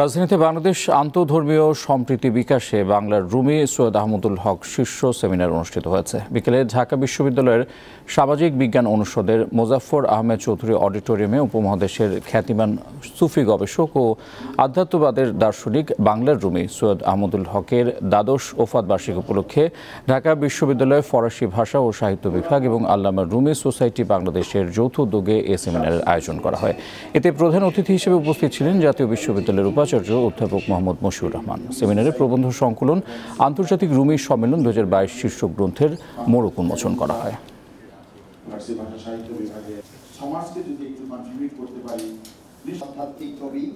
রাজধানীতে বাংলাদেশ আন্তধর্মীয় সম্প্রীতি বিকাশে বাংলার রুমে সৈয়দ আহমদুল হক শীর্ষ সেমিনার অনুষ্ঠিত হয়েছে বিকেলে ঢাকা বিশ্ববিদ্যালয়ের সামাজিক বিজ্ঞান অনুষদের মোজাফর আহমেদ চৌধুরী অডিটোরিয়ামে উপমহাদেশের খ্যাতিমান সুফি গবেষক ও আধ্যাত্মবাদের দার্শনিক বাংলার রুমে সৈয়দ আহমদুল হকের দ্বাদশ ওফাদ বার্ষিক উপলক্ষে ঢাকা বিশ্ববিদ্যালয়ের ফরাসি ভাষা ও সাহিত্য বিভাগ এবং আল্লামা রুমি সোসাইটি বাংলাদেশের যৌথ উদ্যোগে এ সেমিনারের আয়োজন করা হয় এতে প্রধান অতিথি হিসেবে উপস্থিত ছিলেন জাতীয় বিশ্ববিদ্যালয়ের উপাচার্য অধ্যাপক মোহাম্মদ মশিউর রহমান সেমিনারে প্রবন্ধ সংকলন আন্তর্জাতিক রুমি সম্মেলন দু শীর্ষ গ্রন্থের মোড়ক উন্মোচন করা হয় সমাজকে যদি একটু করতে পারি